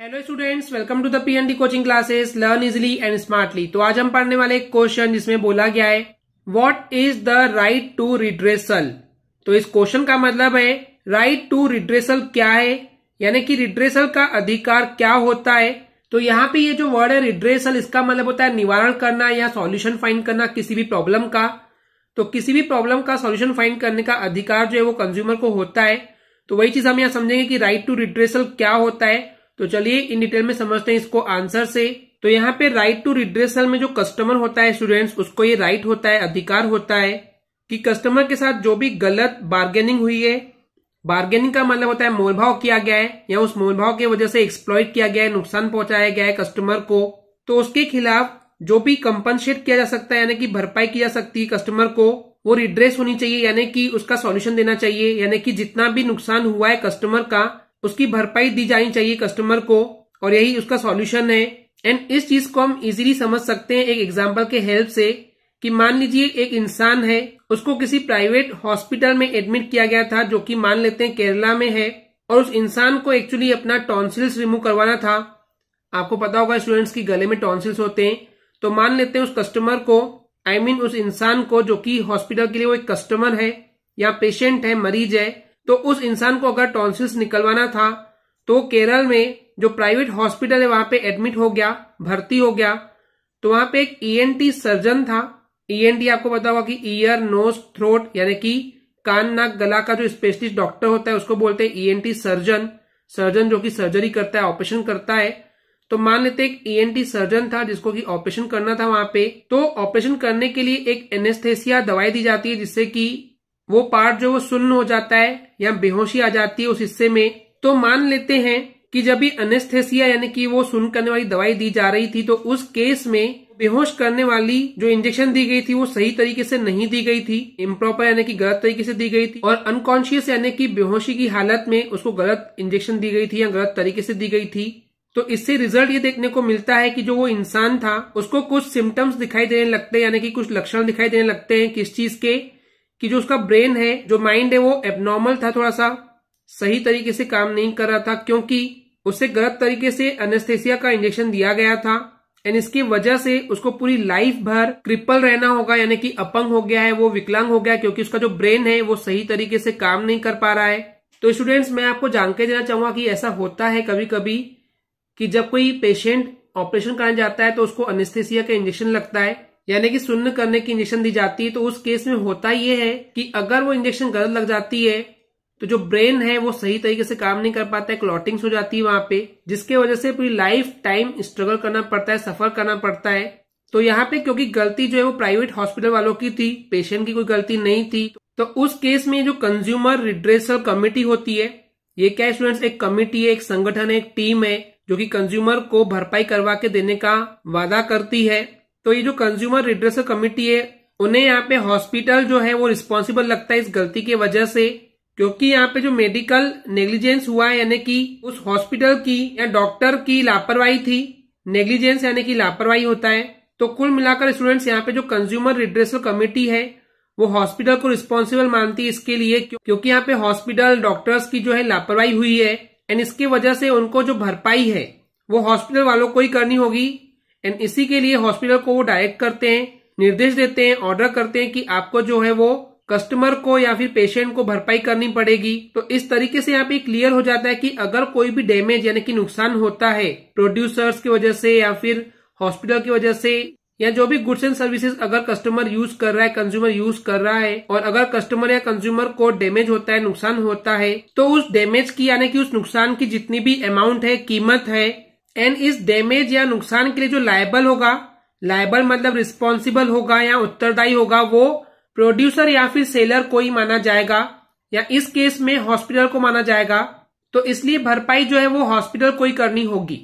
hello students welcome to the PND coaching classes learn easily and smartly तो आज हम पढ़ने वाले एक क्वेश्चन जिसमें बोला गया है what is the right to redressal तो इस क्वेश्चन का मतलब है राइट टू रिड्रेसल क्या है यानी कि रिड्रेसल का अधिकार क्या होता है तो यहाँ पे ये जो वर्ड है रिड्रेसल इसका मतलब होता है निवारण करना या सॉल्यूशन फाइंड करना किसी भी प्रॉब्लम का तो किसी भी प्रॉब्लम का सॉल्यूशन फाइंड करने का अधिकार जो है वो कंज्यूमर को होता है तो वही चीज हम यहाँ समझेंगे कि राइट टू रिड्रेसल क्या होता है तो चलिए इन डिटेल में समझते हैं इसको आंसर से तो यहाँ पे राइट टू रिड्रेसल में जो कस्टमर होता है स्टूडेंट्स उसको ये राइट होता है अधिकार होता है कि कस्टमर के साथ जो भी गलत बार्गेनिंग हुई है बार्गेनिंग का मतलब होता है मोलभाव किया गया है या उस मोलभाव की वजह से एक्सप्लॉइट किया गया है नुकसान पहुंचाया गया है कस्टमर को तो उसके खिलाफ जो भी कंपनसेट किया जा सकता है यानी कि भरपाई की जा सकती है कस्टमर को वो रिड्रेस होनी चाहिए यानी कि उसका सॉल्यूशन देना चाहिए यानी कि जितना भी नुकसान हुआ है कस्टमर का उसकी भरपाई दी जानी चाहिए कस्टमर को और यही उसका सॉल्यूशन है एंड इस चीज को हम इजीली समझ सकते हैं एक एग्जाम्पल के हेल्प से कि मान लीजिए एक इंसान है उसको किसी प्राइवेट हॉस्पिटल में एडमिट किया गया था जो कि मान लेते हैं केरला में है और उस इंसान को एक्चुअली अपना टॉन्सिल्स रिमूव करवाना था आपको पता होगा स्टूडेंट्स की गले में टॉन्सिल्स होते हैं तो मान लेते हैं उस कस्टमर को आई I मीन mean उस इंसान को जो कि हॉस्पिटल के लिए वो एक कस्टमर है या पेशेंट है मरीज है तो उस इंसान को अगर टॉन्सिल्स निकलवाना था तो केरल में जो प्राइवेट हॉस्पिटल है वहां पे एडमिट हो गया भर्ती हो गया तो वहां पे एक ईएनटी e सर्जन था ईएनटी e आपको पता होगा कि ईयर नोज थ्रोट यानी कि कान नाक गला का जो स्पेशलिस्ट डॉक्टर होता है उसको बोलते हैं ईएनटी e सर्जन सर्जन जो कि सर्जरी करता है ऑपरेशन करता है तो मान लेते एक ईएनटी सर्जन था जिसको कि ऑपरेशन करना था वहां पे तो ऑपरेशन करने के लिए एक एनेस्थेसिया दवाई दी जाती है जिससे कि वो पार्ट जो वो सुन्न हो जाता है या बेहोशी आ जाती है उस हिस्से में तो मान लेते हैं कि जब भी अनेस्थेसिया यानी कि वो सुन करने वाली दवाई दी जा रही थी तो उस केस में बेहोश करने वाली जो इंजेक्शन दी गई थी वो सही तरीके से नहीं दी गई थी इम्प्रॉपर यानी कि गलत तरीके से दी गई थी और अनकॉन्शियस यानी कि बेहोशी की हालत में उसको गलत इंजेक्शन दी गई थी या गलत तरीके से दी गई थी तो इससे रिजल्ट ये देखने को मिलता है कि जो वो इंसान था उसको कुछ सिम्टम्स दिखाई देने लगते हैं यानी कि कुछ लक्षण दिखाई देने लगते हैं किस चीज के कि जो उसका ब्रेन है जो माइंड है वो एबनॉर्मल था थोड़ा सा सही तरीके से काम नहीं कर रहा था क्योंकि उसे गलत तरीके से अनेस्थेसिया का इंजेक्शन दिया गया था एंड इसकी वजह से उसको पूरी लाइफ भर क्रिपल रहना होगा यानी कि अपंग हो गया है वो विकलांग हो गया क्योंकि उसका जो ब्रेन है वो सही तरीके से काम नहीं कर पा रहा है तो स्टूडेंट्स मैं आपको जानकारी देना चाहूंगा कि ऐसा होता है कभी कभी कि जब कोई पेशेंट ऑपरेशन कराने जाता है तो उसको अनेस्थेसिया का इंजेक्शन लगता है यानी कि सुन्न करने की इंजेक्शन दी जाती है तो उस केस में होता यह है कि अगर वो इंजेक्शन गलत लग जाती है तो जो ब्रेन है वो सही तरीके से काम नहीं कर पाता है क्लॉटिंग्स हो जाती है वहां पे जिसके वजह से पूरी लाइफ टाइम स्ट्रगल करना पड़ता है सफर करना पड़ता है तो यहाँ पे क्योंकि गलती जो है वो प्राइवेट हॉस्पिटल वालों की थी पेशेंट की कोई गलती नहीं थी तो उस केस में जो कंज्यूमर रिड्रेसल कमिटी होती है ये क्या स्टूडेंट्स एक कमिटी है एक संगठन है एक टीम है जो कि कंज्यूमर को भरपाई करवा के देने का वादा करती है तो ये जो कंज्यूमर रिड्रेसल कमिटी है उन्हें यहाँ पे हॉस्पिटल जो है वो रिस्पॉन्सिबल लगता है इस गलती की वजह से क्योंकि यहाँ पे जो मेडिकल नेग्लिजेंस हुआ है यानी कि उस हॉस्पिटल की या डॉक्टर की लापरवाही थी नेग्लिजेंस यानी कि लापरवाही होता है तो कुल मिलाकर स्टूडेंट्स यहाँ पे जो कंज्यूमर रिड्रेसल कमेटी है वो हॉस्पिटल को रिस्पॉन्सिबल मानती है इसके लिए क्योंकि यहाँ पे हॉस्पिटल डॉक्टर्स की जो है लापरवाही हुई है एंड इसकी वजह से उनको जो भरपाई है वो हॉस्पिटल वालों को ही करनी होगी एंड इसी के लिए हॉस्पिटल को वो डायरेक्ट करते हैं निर्देश देते हैं ऑर्डर करते हैं कि आपको जो है वो कस्टमर को या फिर पेशेंट को भरपाई करनी पड़ेगी तो इस तरीके से यहाँ पे क्लियर हो जाता है कि अगर कोई भी डैमेज यानी कि नुकसान होता है प्रोड्यूसर्स की वजह से या फिर हॉस्पिटल की वजह से या जो भी गुड्स एंड सर्विसेज अगर कस्टमर यूज कर रहा है कंज्यूमर यूज कर रहा है और अगर कस्टमर या कंज्यूमर को डैमेज होता है नुकसान होता है तो उस डैमेज की यानी कि उस नुकसान की जितनी भी अमाउंट है कीमत है एंड इस डैमेज या नुकसान के लिए जो लाइबल होगा लाइबल मतलब रिस्पॉन्सिबल होगा या उत्तरदायी होगा वो प्रोड्यूसर या फिर सेलर को ही माना जाएगा या इस केस में हॉस्पिटल को माना जाएगा तो इसलिए भरपाई जो है वो हॉस्पिटल को ही करनी होगी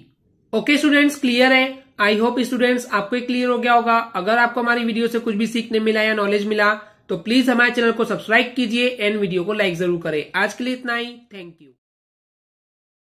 ओके स्टूडेंट्स क्लियर है आई होप स्टूडेंट्स आपको क्लियर हो गया होगा अगर आपको हमारी वीडियो से कुछ भी सीखने मिला या नॉलेज मिला तो प्लीज हमारे चैनल को सब्सक्राइब कीजिए एंड वीडियो को लाइक जरूर करें आज के लिए इतना ही थैंक यू